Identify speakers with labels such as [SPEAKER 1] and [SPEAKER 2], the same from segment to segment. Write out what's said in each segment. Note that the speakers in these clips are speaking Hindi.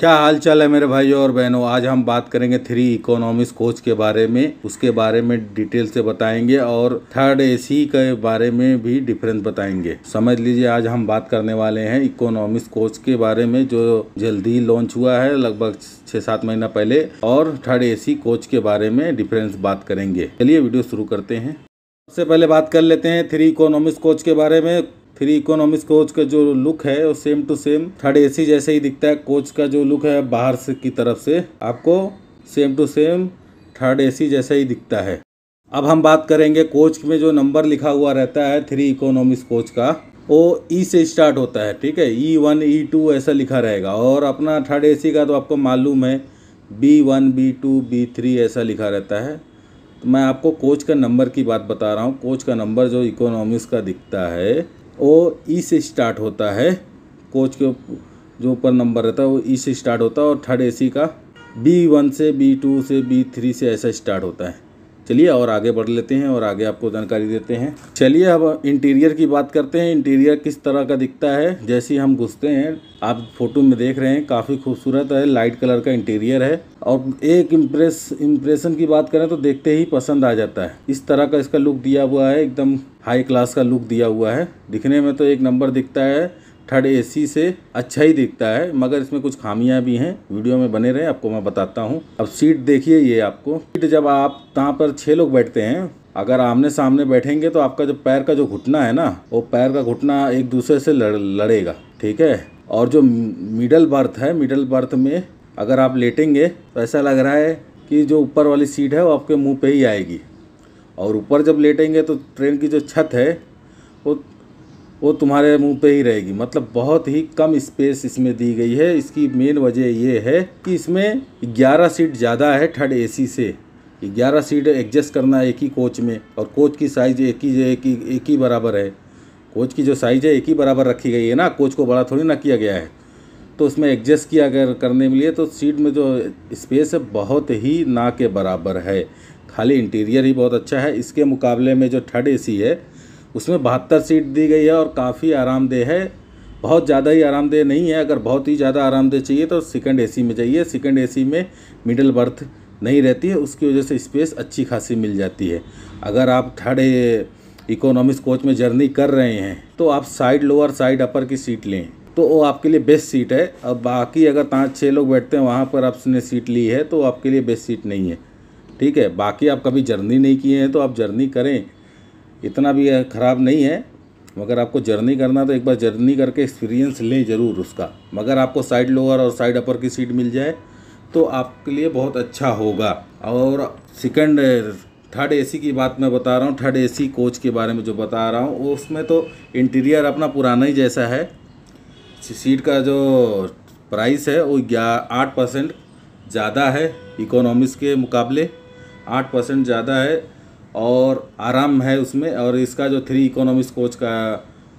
[SPEAKER 1] क्या हाल चाल है मेरे भाइयों और बहनों आज हम बात करेंगे थ्री इकोनॉमिक्स कोच के बारे में उसके बारे में डिटेल से बताएंगे और थर्ड एसी के बारे में भी डिफरेंस बताएंगे समझ लीजिए आज हम बात करने वाले हैं इकोनॉमिक्स कोच के बारे में जो जल्दी लॉन्च हुआ है लगभग छः सात महीना पहले और थर्ड ए कोच के बारे में डिफरेंस बात करेंगे चलिए वीडियो शुरू करते हैं सबसे पहले बात कर लेते हैं थ्री इकोनॉमिक्स कोच के बारे में थ्री इकोनॉमिक्स कोच का जो लुक है वो same to same third AC जैसे ही दिखता है कोच का जो लुक है बाहर से की तरफ से आपको same to same third AC जैसा ही दिखता है अब हम बात करेंगे कोच में जो नंबर लिखा हुआ रहता है थ्री इकोनॉमिक्स कोच का वो ई e से स्टार्ट होता है ठीक है ई वन ई टू ऐसा लिखा रहेगा और अपना थर्ड ए का तो आपको मालूम है B one B two B three ऐसा लिखा रहता है तो मैं आपको कोच का नंबर की बात बता रहा हूँ कोच का नंबर जो इकोनॉमिक्स का दिखता है वो ई e से स्टार्ट होता है कोच के जो ऊपर नंबर रहता है वो ई e से स्टार्ट होता है और थर्ड एसी का बी वन से बी टू से बी थ्री से ऐसा स्टार्ट होता है चलिए और आगे बढ़ लेते हैं और आगे आपको जानकारी देते हैं चलिए अब इंटीरियर की बात करते हैं इंटीरियर किस तरह का दिखता है जैसे हम घुसते हैं आप फोटो में देख रहे हैं काफ़ी खूबसूरत है लाइट कलर का इंटीरियर है और एक इम्प्रेस इम्प्रेशन की बात करें तो देखते ही पसंद आ जाता है इस तरह का इसका लुक दिया हुआ है एकदम हाई क्लास का लुक दिया हुआ है दिखने में तो एक नंबर दिखता है थर्ड एसी से अच्छा ही दिखता है मगर इसमें कुछ खामियां भी हैं वीडियो में बने रहे आपको मैं बताता हूँ अब सीट देखिए ये आपको सीट जब आप तहाँ पर छः लोग बैठते हैं अगर आमने सामने बैठेंगे तो आपका जो पैर का जो घुटना है ना वो पैर का घुटना एक दूसरे से लड़ लड़ेगा ठीक है और जो मिडल बर्थ है मिडल बर्थ में अगर आप लेटेंगे तो ऐसा लग रहा है कि जो ऊपर वाली सीट है वो आपके मुंह पे ही आएगी और ऊपर जब लेटेंगे तो ट्रेन की जो छत है वो वो तुम्हारे मुंह पे ही रहेगी मतलब बहुत ही कम स्पेस इसमें दी गई है इसकी मेन वजह ये है कि इसमें 11 सीट ज़्यादा है थर्ड एसी से 11 सीट एडजस्ट करना एक ही कोच में और कोच की साइज़ एक ही एक ही एक ही बराबर है कोच की जो साइज़ है एक ही बराबर रखी गई है ना कोच को बड़ा थोड़ी ना किया गया है तो उसमें एडजस्ट किया अगर करने के लिए तो सीट में जो स्पेस है बहुत ही ना के बराबर है खाली इंटीरियर ही बहुत अच्छा है इसके मुकाबले में जो थर्ड एसी है उसमें बहत्तर सीट दी गई है और काफ़ी आरामदेह है बहुत ज़्यादा ही आरामदेह नहीं है अगर बहुत ही ज़्यादा आरामदेह चाहिए तो सेकंड एसी में जाइए सेकंड एसी में मिडिल बर्थ नहीं रहती है उसकी वजह से स्पेस अच्छी खासी मिल जाती है अगर आप थर्ड इकोनॉमिक कोच में जर्नी कर रहे हैं तो आप साइड लोअर साइड अपर की सीट लें तो वो आपके लिए बेस्ट सीट है अब बाकी अगर पाँच छः लोग बैठते हैं वहाँ पर आपने सीट ली है तो आपके लिए बेस्ट सीट नहीं है ठीक है बाकी आप कभी जर्नी नहीं किए हैं तो आप जर्नी करें इतना भी ख़राब नहीं है मगर आपको जर्नी करना तो एक बार जर्नी करके एक्सपीरियंस लें ज़रूर उसका मगर आपको साइड लोअर और साइड अपर की सीट मिल जाए तो आपके लिए बहुत अच्छा होगा और सेकंड थर्ड एसी की बात मैं बता रहा हूँ थर्ड एसी कोच के बारे में जो बता रहा हूँ उसमें तो इंटीरियर अपना पुराना ही जैसा है सीट का जो प्राइस है वो ग्यारह आठ परसेंट ज़्यादा है इकोनॉमिक्स के मुकाबले आठ परसेंट ज़्यादा है और आराम है उसमें और इसका जो थ्री इकोनॉमिक्स कोच का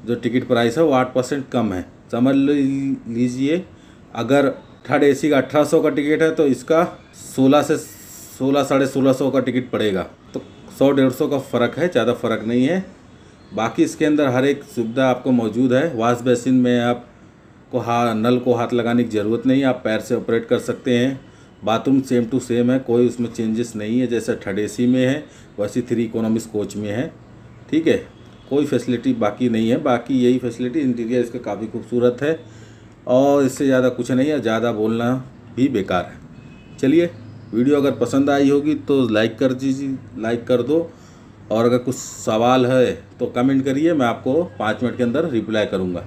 [SPEAKER 1] जो टिकट प्राइस है वो आठ परसेंट कम है समझ लीजिए अगर थर्ड एसी का अठारह सौ का टिकट है तो इसका सोलह से सोलह साढ़े सोलह सौ का टिकट पड़ेगा तो सौ डेढ़ सौ का फ़र्क है ज़्यादा फ़र्क नहीं है बाकी इसके अंदर हर एक सुविधा आपको मौजूद है वाश बेसिन में आप को हा नल को हाथ लगाने की ज़रूरत नहीं आप पैर से ऑपरेट कर सकते हैं बाथरूम सेम टू सेम है कोई उसमें चेंजेस नहीं है जैसा थर्ड ए में है वैसी थ्री इकोनॉमिक्स कोच में है ठीक है कोई फैसिलिटी बाकी नहीं है बाकी यही फैसिलिटी इंटीरियर इसका काफ़ी खूबसूरत है और इससे ज़्यादा कुछ नहीं है ज़्यादा बोलना भी बेकार है चलिए वीडियो अगर पसंद आई होगी तो लाइक कर दीजिए लाइक कर दो और अगर कुछ सवाल है तो कमेंट करिए मैं आपको पाँच मिनट के अंदर रिप्लाई करूँगा